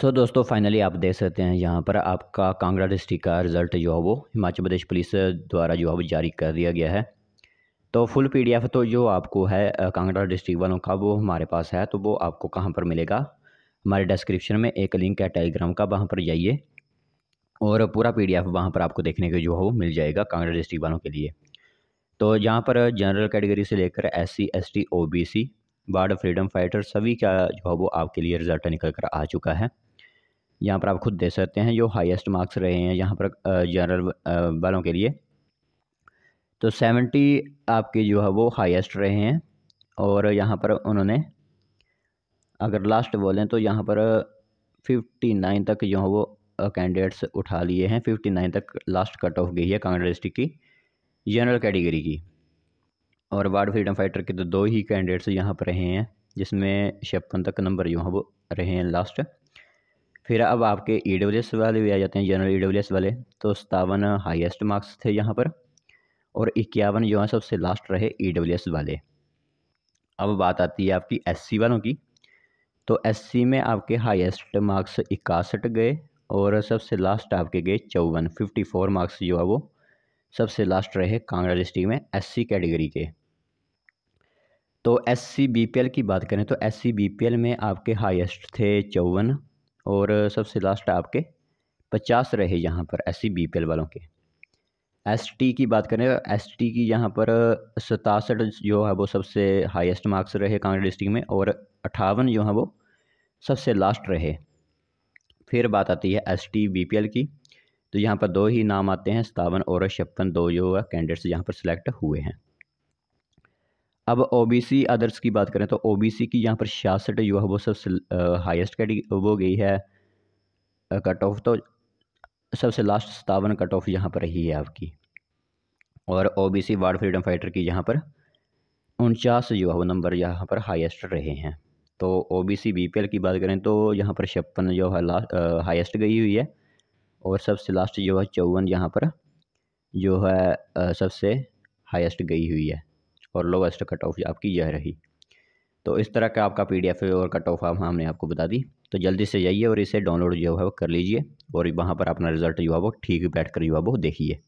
सो so, दोस्तों finally आप देख सकते हैं यहाँ पर आपका कांगड़ा डिस्ट्रिक्ट का रिज़ल्ट जो है वो हिमाचल प्रदेश पुलिस द्वारा जो है वो जारी कर दिया गया है तो फुल पीडीएफ तो जो आपको है कांगड़ा डिस्ट्रिक्ट वालों का वो हमारे पास है तो वो आपको कहाँ पर मिलेगा हमारे डिस्क्रिप्शन में एक लिंक है टेलीग्राम का वहाँ पर जाइए और पूरा पी डी एफ वहाँ पर आपको देखने के जो है वो मिल जाएगा कांगड़ा डिस्ट्रिक्ट वालों के लिए तो यहाँ पर जनरल कैटेगरी से लेकर S C S T O B C ward freedom fighter सभी का जो है वो आपके लिए रिजल्ट निकल कर आ चुका है यहाँ पर आप खुद दे सकते हैं जो हाईएस्ट मार्क्स रहे हैं यहाँ पर जनरल वालों के लिए तो सेवेंटी आपके जो है वो हाईएस्ट रहे हैं और यहाँ पर उन्होंने अगर लास्ट बोलें तो यहाँ पर फिफ्टी नाइन तक जो है वो कैंडिडेट्स उठा लिए हैं फिफ्टी नाइन तक लास्ट कट ऑफ गई है कांगड़ा डिस्ट्रिक्ट की जनरल कैटेगरी की और वार्ड फ्रीडम फाइटर के तो दो ही कैंडिडेट्स यहाँ पर रहे हैं जिसमें छप्पन तक नंबर जो है वो रहे हैं लास्ट फिर अब आपके ई डब्ल्यू एस वाले भी आ जाते हैं जनरल ई डब्ल्यू एस वाले तो सतावन हाईएस्ट मार्क्स थे यहाँ पर और इक्यावन जो है सबसे लास्ट रहे ई डब्ल्यू एस वाले अब बात आती है आपकी एस सी वालों की तो एस सी में आपके हाईएस्ट मार्क्स इक्यासठ गए और सबसे लास्ट आपके गए चौवन फिफ्टी फोर मार्क्स जो है वो सबसे लास्ट रहे कांगड़ा डिस्ट्रिक्ट में एस सी कैटेगरी के तो S C B P L की बात करें तो S C B P L में आपके हाईएस्ट थे चौवन और सबसे लास्ट आपके पचास रहे यहाँ पर एस सी वालों के एस टी की बात करें एस टी की यहाँ पर सतासठ जो है वो सबसे हाईएस्ट मार्क्स रहे कांगड़ा डिस्ट्रिक्ट में और अट्ठावन जो है वो सबसे लास्ट रहे फिर बात आती है S T B P L की तो यहाँ पर दो ही नाम आते हैं सतावन और छप्पन दो जो है कैंडिडेट्स यहाँ पर सिलेक्ट हुए हैं अब ओबीसी अदर्स की बात करें तो ओबीसी की यहाँ पर छियासठ जो है वो सबसे हाईएस्ट कैटी वो गई है कट ऑफ तो सबसे लास्ट सतावन कट ऑफ यहाँ पर रही है आपकी और ओबीसी वार्ड फ्रीडम फाइटर की यहाँ पर उनचास जो है वो नंबर यहाँ पर हाईएस्ट रहे हैं तो ओबीसी बीपीएल की बात करें तो यहाँ पर छप्पन जो है लास्ट हाइस्ट गई हुई है और सबसे लास्ट जो है चौवन यहाँ पर जो है सबसे हाईएस्ट गई हुई है और लोवेस्ट कट ऑफ आपकी यह रही तो इस तरह का आपका पी डी एफ और कट ऑफ फॉर्म हमने आपको बता दी तो जल्दी से जाइए और इसे डाउनलोड जो है वो कर लीजिए और वहाँ पर अपना रिज़ल्ट जो है वो ठीक बैठ कर जो है वो देखिए